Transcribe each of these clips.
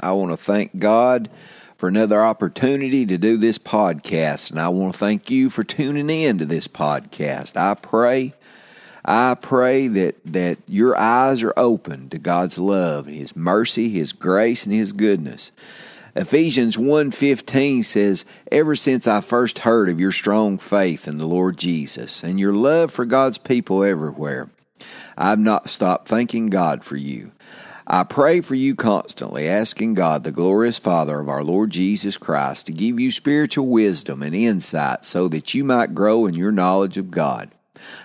I want to thank God for another opportunity to do this podcast, and I want to thank you for tuning in to this podcast. I pray. I pray that, that your eyes are open to God's love his mercy, his grace, and his goodness. Ephesians 1:15 says, "Ever since I first heard of your strong faith in the Lord Jesus and your love for God's people everywhere, I've not stopped thanking God for you. I pray for you constantly, asking God, the glorious Father of our Lord Jesus Christ, to give you spiritual wisdom and insight so that you might grow in your knowledge of God.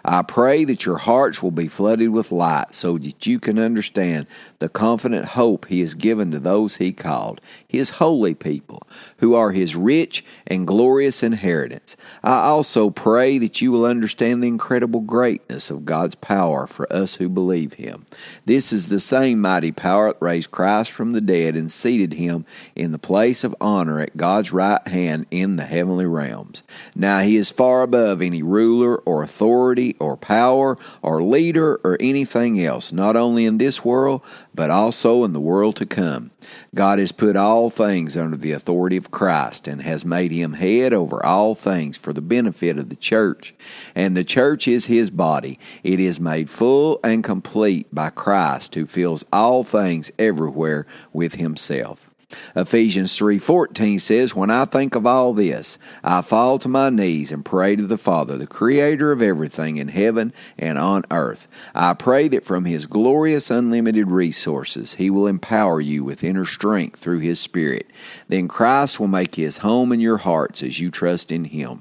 I pray that your hearts will be flooded with light so that you can understand the confident hope He has given to those He called, His holy people, who are His rich and glorious inheritance. I also pray that you will understand the incredible greatness of God's power for us who believe Him. This is the same mighty power that raised Christ from the dead and seated Him in the place of honor at God's right hand in the heavenly realms. Now He is far above any ruler or authority authority or power or leader or anything else, not only in this world, but also in the world to come. God has put all things under the authority of Christ and has made him head over all things for the benefit of the church. And the church is his body. It is made full and complete by Christ, who fills all things everywhere with himself. Ephesians 3:14 says, "When I think of all this, I fall to my knees and pray to the Father, the creator of everything in heaven and on earth. I pray that from his glorious unlimited resources, he will empower you with inner strength through his spirit. Then Christ will make his home in your hearts as you trust in him."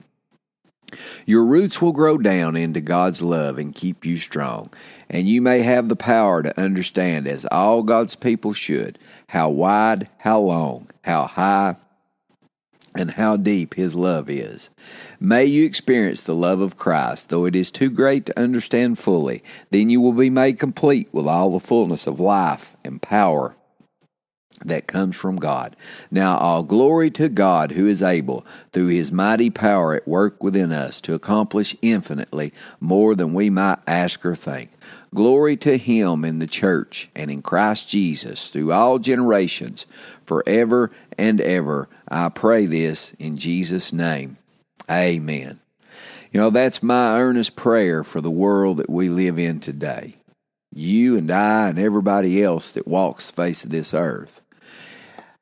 Your roots will grow down into God's love and keep you strong and you may have the power to understand, as all God's people should, how wide, how long, how high, and how deep His love is. May you experience the love of Christ, though it is too great to understand fully. Then you will be made complete with all the fullness of life and power that comes from God. Now, all glory to God who is able, through his mighty power at work within us, to accomplish infinitely more than we might ask or think. Glory to him in the church and in Christ Jesus through all generations, forever and ever. I pray this in Jesus' name. Amen. You know, that's my earnest prayer for the world that we live in today. You and I and everybody else that walks the face of this earth.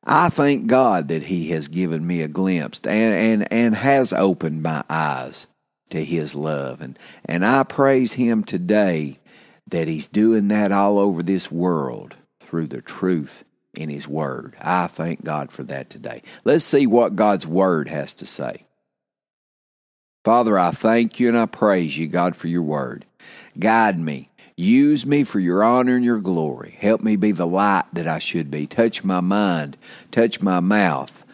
I thank God that He has given me a glimpse and, and, and has opened my eyes to His love. And, and I praise Him today that He's doing that all over this world through the truth in His Word. I thank God for that today. Let's see what God's Word has to say. Father, I thank you and I praise you, God, for your Word. Guide me. Use me for your honor and your glory. Help me be the light that I should be. Touch my mind. Touch my mouth.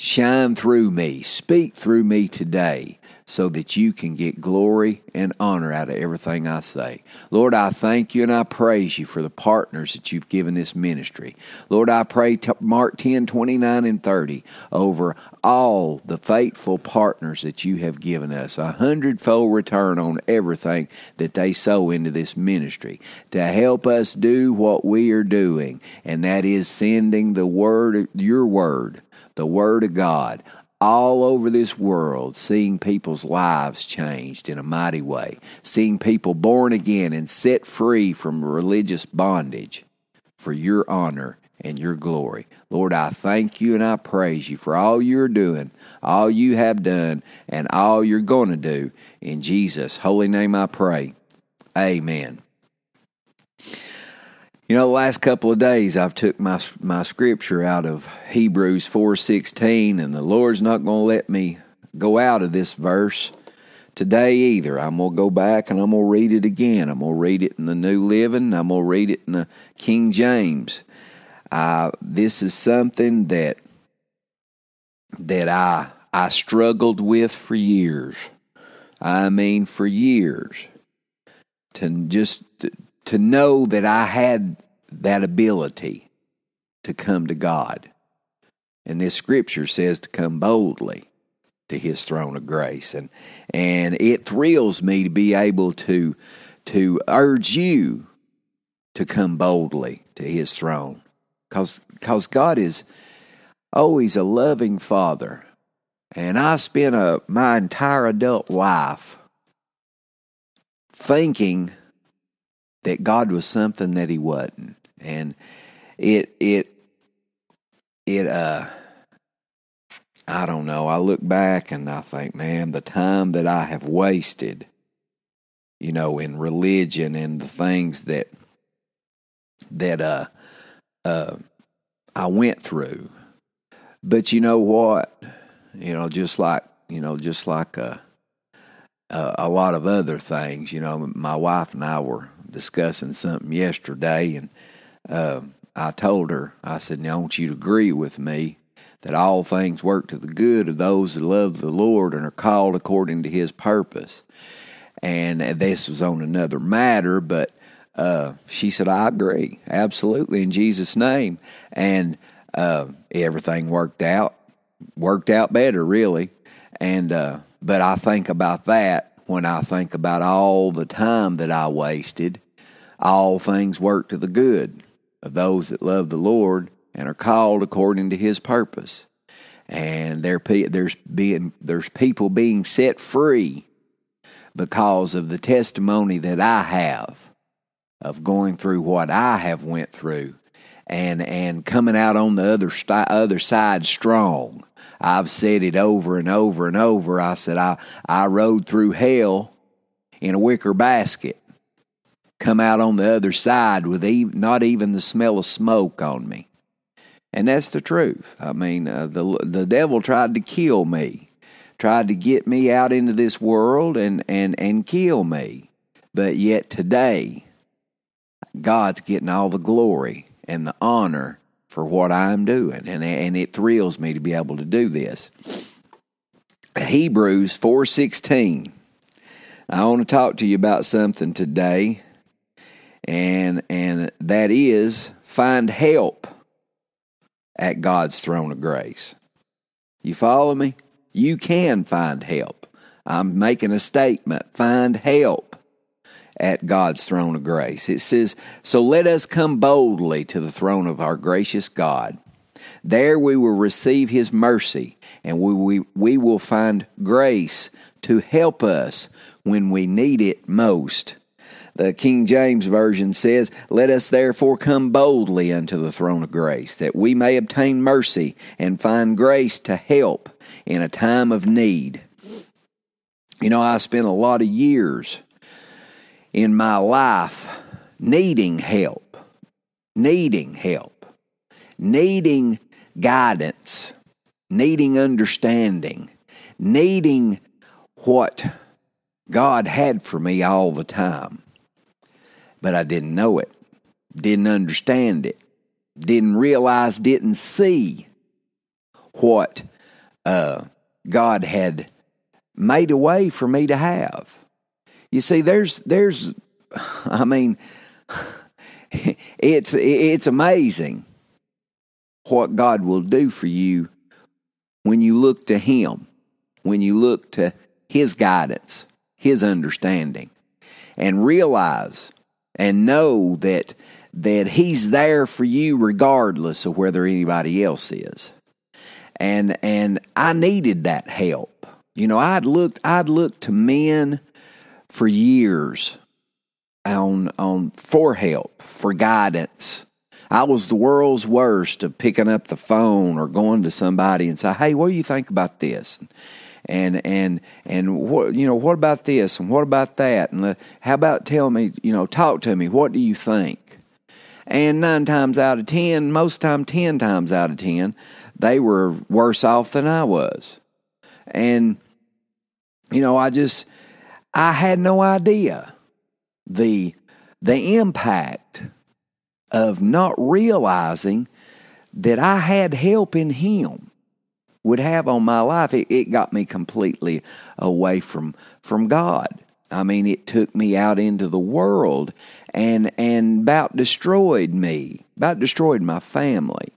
Shine through me, speak through me today, so that you can get glory and honor out of everything I say. Lord, I thank you and I praise you for the partners that you've given this ministry. Lord, I pray Mark 10, 29, and 30 over all the faithful partners that you have given us, a hundredfold return on everything that they sow into this ministry to help us do what we are doing, and that is sending the word, your word the Word of God all over this world, seeing people's lives changed in a mighty way, seeing people born again and set free from religious bondage for your honor and your glory. Lord, I thank you and I praise you for all you're doing, all you have done, and all you're going to do. In Jesus' holy name I pray. Amen. You know, the last couple of days I've took my my scripture out of Hebrews 4:16 and the Lord's not going to let me go out of this verse today either. I'm going to go back and I'm going to read it again. I'm going to read it in the New Living, I'm going to read it in the King James. Uh, this is something that that I I struggled with for years. I mean for years. To just to know that I had that ability to come to God. And this scripture says to come boldly to his throne of grace. And and it thrills me to be able to to urge you to come boldly to his throne. Cause because God is always a loving father. And I spent a, my entire adult life thinking that God was something that he wasn't. And it it it uh I don't know. I look back and I think, man, the time that I have wasted, you know, in religion and the things that that uh uh I went through. But you know what? You know, just like you know, just like uh, uh, a lot of other things. You know, my wife and I were discussing something yesterday, and uh, I told her, I said, now I want you to agree with me that all things work to the good of those that love the Lord and are called according to his purpose. And uh, this was on another matter, but uh, she said, I agree, absolutely, in Jesus' name. And uh, everything worked out, worked out better, really. And, uh, but I think about that when I think about all the time that I wasted. All things work to the good of those that love the Lord and are called according to his purpose. And there, there's, being, there's people being set free because of the testimony that I have of going through what I have went through and and coming out on the other other side strong. I've said it over and over and over. I said I I rode through hell in a wicker basket. Come out on the other side with not even the smell of smoke on me. And that's the truth. I mean, uh, the the devil tried to kill me, tried to get me out into this world and and and kill me. But yet today, God's getting all the glory and the honor for what I'm doing. And, and it thrills me to be able to do this. Hebrews 4.16. I want to talk to you about something today, and, and that is find help at God's throne of grace. You follow me? You can find help. I'm making a statement. Find help at God's throne of grace. It says, So let us come boldly to the throne of our gracious God. There we will receive his mercy, and we, we, we will find grace to help us when we need it most. The King James Version says, Let us therefore come boldly unto the throne of grace, that we may obtain mercy and find grace to help in a time of need. You know, I spent a lot of years in my life needing help, needing help, needing guidance, needing understanding, needing what God had for me all the time. But I didn't know it, didn't understand it, didn't realize, didn't see what uh, God had made a way for me to have. You see, there's there's, I mean, it's it's amazing what God will do for you when you look to Him, when you look to His guidance, His understanding, and realize and know that that He's there for you regardless of whether anybody else is. And and I needed that help. You know, I'd looked I'd looked to men for years on, on for help, for guidance. I was the world's worst of picking up the phone or going to somebody and say, "Hey, what do you think about this?" and and and what you know what about this and what about that and how about tell me you know talk to me what do you think and nine times out of ten most time ten times out of ten they were worse off than i was and you know i just I had no idea the, the impact of not realizing that I had help in Him would have on my life. It, it got me completely away from, from God. I mean, it took me out into the world and, and about destroyed me, about destroyed my family.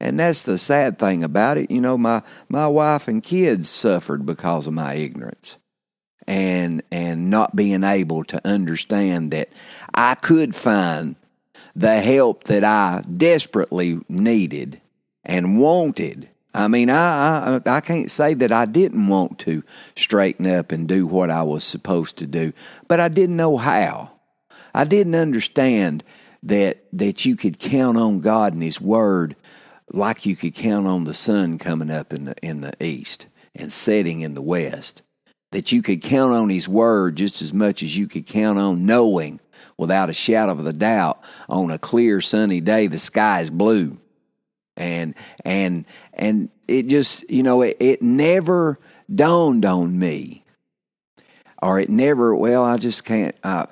And that's the sad thing about it. You know, my, my wife and kids suffered because of my ignorance and and not being able to understand that I could find the help that I desperately needed and wanted. I mean, I, I, I can't say that I didn't want to straighten up and do what I was supposed to do, but I didn't know how. I didn't understand that that you could count on God and His Word like you could count on the sun coming up in the in the east and setting in the west that you could count on His Word just as much as you could count on knowing without a shadow of a doubt on a clear sunny day the sky is blue and and and it just you know it, it never dawned on me or it never well i just can't I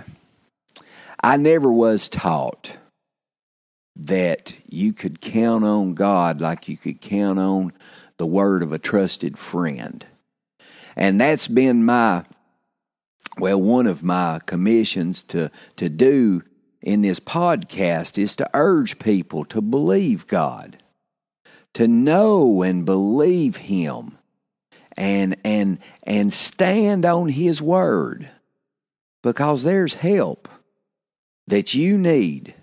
i never was taught that you could count on god like you could count on the word of a trusted friend and that's been my, well, one of my commissions to, to do in this podcast is to urge people to believe God, to know and believe Him, and, and, and stand on His Word, because there's help that you need,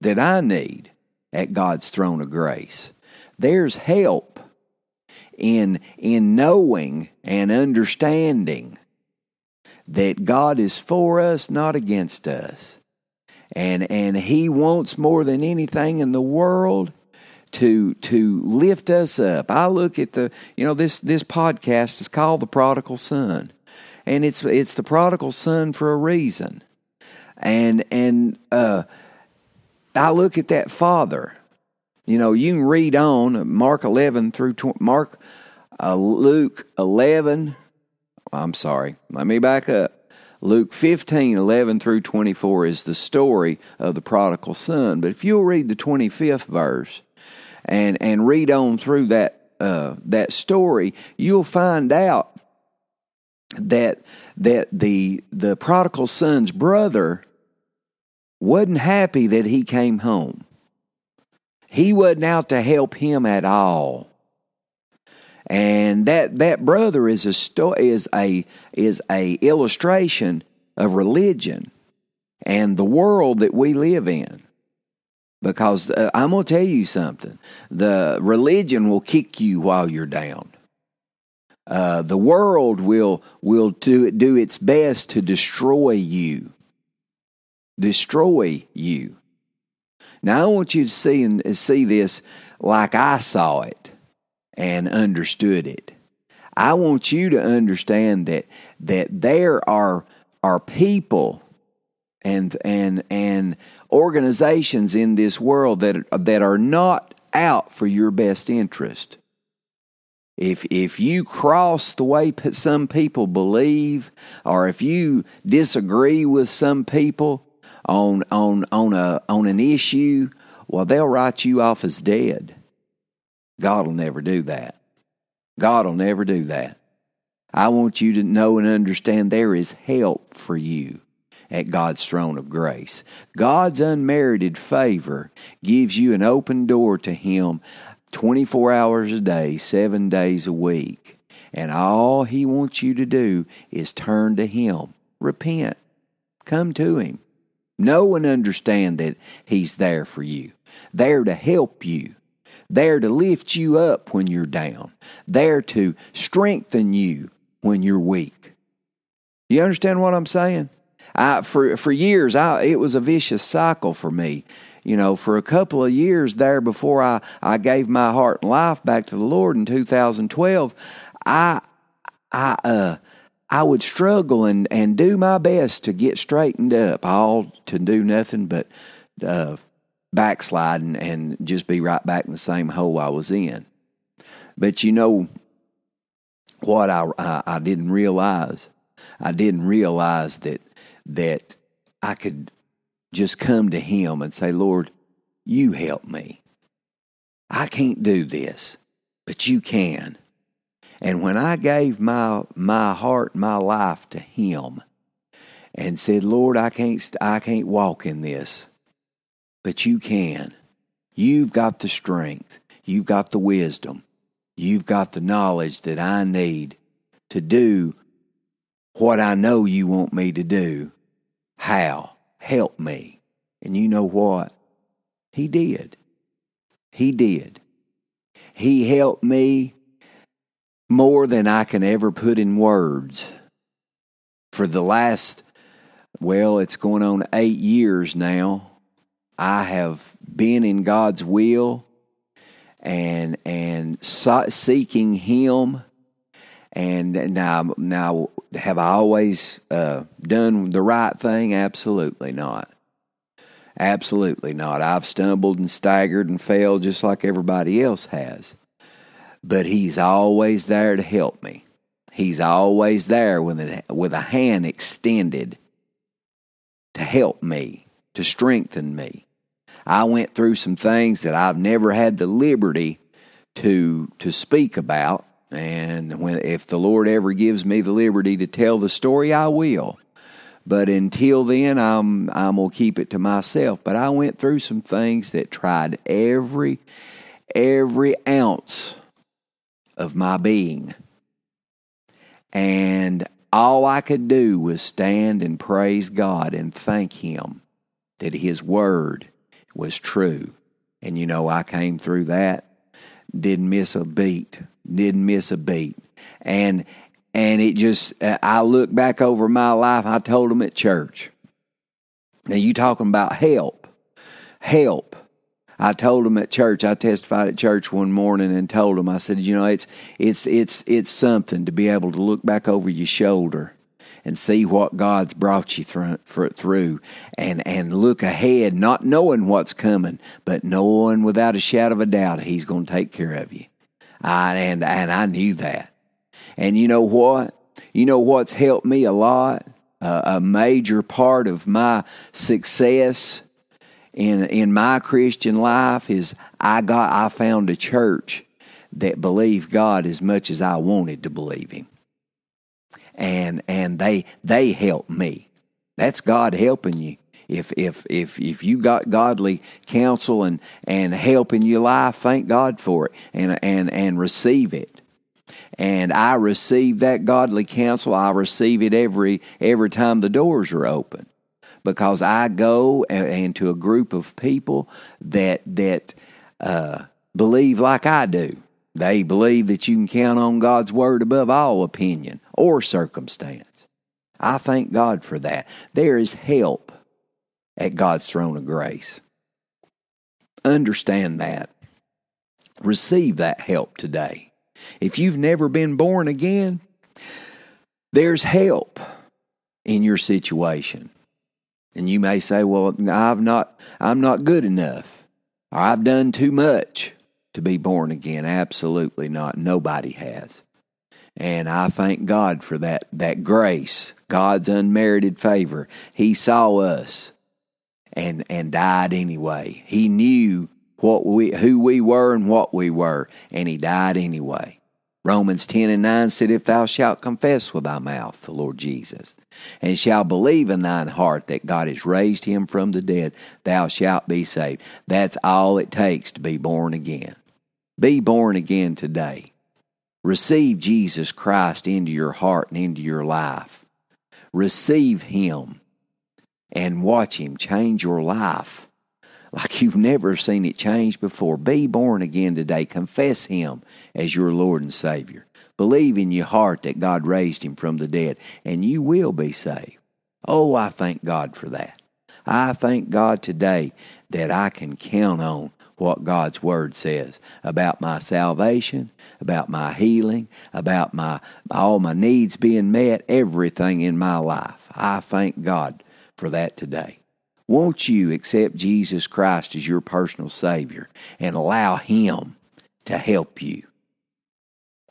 that I need, at God's throne of grace. There's help in, in knowing and understanding that God is for us, not against us. And, and He wants more than anything in the world to to lift us up. I look at the you know this this podcast is called the prodigal son. And it's it's the prodigal son for a reason. And and uh I look at that father you know, you can read on uh, Mark 11 through Mark, uh, Luke 11. I'm sorry. Let me back up. Luke 15, 11 through 24 is the story of the prodigal son. But if you'll read the 25th verse and, and read on through that, uh, that story, you'll find out that, that the, the prodigal son's brother wasn't happy that he came home. He wasn't out to help him at all. And that, that brother is a, sto- is, a, is a illustration of religion and the world that we live in. Because uh, I'm going to tell you something the religion will kick you while you're down. Uh, the world will will do, do its best to destroy you, destroy you. Now I want you to see and uh, see this like I saw it and understood it. I want you to understand that that there are are people and and and organizations in this world that that are not out for your best interest. If if you cross the way some people believe, or if you disagree with some people, on on on a on an issue, well, they'll write you off as dead. God will never do that. God will never do that. I want you to know and understand there is help for you at God's throne of grace. God's unmerited favor gives you an open door to Him 24 hours a day, seven days a week. And all He wants you to do is turn to Him, repent, come to Him, Know and understand that He's there for you, there to help you, there to lift you up when you're down, there to strengthen you when you're weak. You understand what I'm saying? I, for for years, I, it was a vicious cycle for me. You know, for a couple of years there before I, I gave my heart and life back to the Lord in 2012, I I uh, I would struggle and, and do my best to get straightened up, all to do nothing but uh, backsliding and just be right back in the same hole I was in. But you know what I, I, I didn't realize? I didn't realize that that I could just come to him and say, Lord, you help me. I can't do this, but you can. And when I gave my my heart, my life to him and said, "Lord, I can't I can't walk in this, but you can. You've got the strength. You've got the wisdom. You've got the knowledge that I need to do what I know you want me to do. How? Help me." And you know what? He did. He did. He helped me more than I can ever put in words. For the last, well, it's going on eight years now, I have been in God's will and and seeking Him. And now, now have I always uh, done the right thing? Absolutely not. Absolutely not. I've stumbled and staggered and failed just like everybody else has but He's always there to help me. He's always there with a, with a hand extended to help me, to strengthen me. I went through some things that I've never had the liberty to to speak about, and when, if the Lord ever gives me the liberty to tell the story, I will. But until then, I'm I'm gonna keep it to myself. But I went through some things that tried every every ounce of my being. And all I could do was stand and praise God and thank Him that His word was true. And you know, I came through that, didn't miss a beat, didn't miss a beat. And and it just I look back over my life, I told them at church. Now you talking about help. Help. I told them at church. I testified at church one morning and told them. I said, you know, it's it's it's it's something to be able to look back over your shoulder and see what God's brought you through, through and and look ahead, not knowing what's coming, but knowing without a shadow of a doubt He's going to take care of you. I, and and I knew that. And you know what? You know what's helped me a lot. Uh, a major part of my success in in my Christian life is I got I found a church that believed God as much as I wanted to believe him. And and they they helped me. That's God helping you. If if if if you got godly counsel and and help in your life, thank God for it and and and receive it. And I receive that godly counsel. I receive it every every time the doors are open because I go and, and to a group of people that that uh, believe like I do. They believe that you can count on God's word above all opinion or circumstance. I thank God for that. There is help at God's throne of grace. Understand that. Receive that help today. If you've never been born again, there's help in your situation. And you may say, well, I've not, I'm not good enough. I've done too much to be born again. Absolutely not. Nobody has. And I thank God for that, that grace, God's unmerited favor. He saw us and, and died anyway. He knew what we, who we were and what we were, and he died anyway. Romans 10 and 9 said, If thou shalt confess with thy mouth the Lord Jesus, and shalt believe in thine heart that God has raised him from the dead, thou shalt be saved. That's all it takes to be born again. Be born again today. Receive Jesus Christ into your heart and into your life. Receive him and watch him change your life like you've never seen it change before. Be born again today. Confess Him as your Lord and Savior. Believe in your heart that God raised Him from the dead, and you will be saved. Oh, I thank God for that. I thank God today that I can count on what God's Word says about my salvation, about my healing, about my all my needs being met, everything in my life. I thank God for that today. Won't you accept Jesus Christ as your personal Savior and allow Him to help you?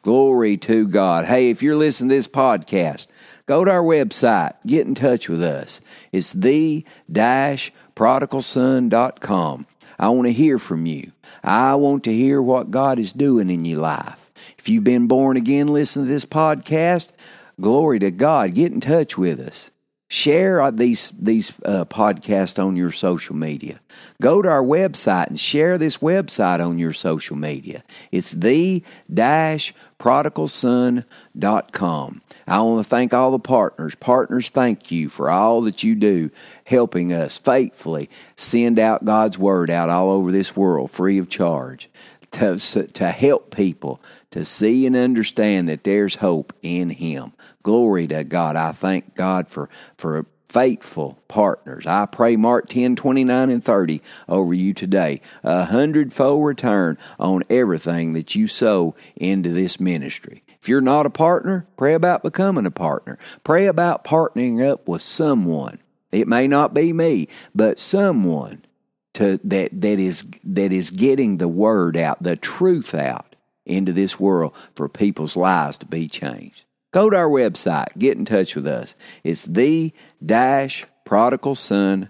Glory to God. Hey, if you're listening to this podcast, go to our website, get in touch with us. It's the prodigalson.com. I want to hear from you. I want to hear what God is doing in your life. If you've been born again, listen to this podcast. Glory to God. Get in touch with us. Share uh, these these uh, podcasts on your social media. Go to our website and share this website on your social media. It's the dash prodigalson.com. I want to thank all the partners. Partners, thank you for all that you do helping us faithfully send out God's word out all over this world free of charge to, to help people to see and understand that there's hope in Him. Glory to God. I thank God for, for faithful partners. I pray Mark 10, 29, and 30 over you today. A hundredfold return on everything that you sow into this ministry. If you're not a partner, pray about becoming a partner. Pray about partnering up with someone. It may not be me, but someone to, that, that, is, that is getting the word out, the truth out into this world for people's lives to be changed. Go to our website, get in touch with us. It's the prodigalson.com.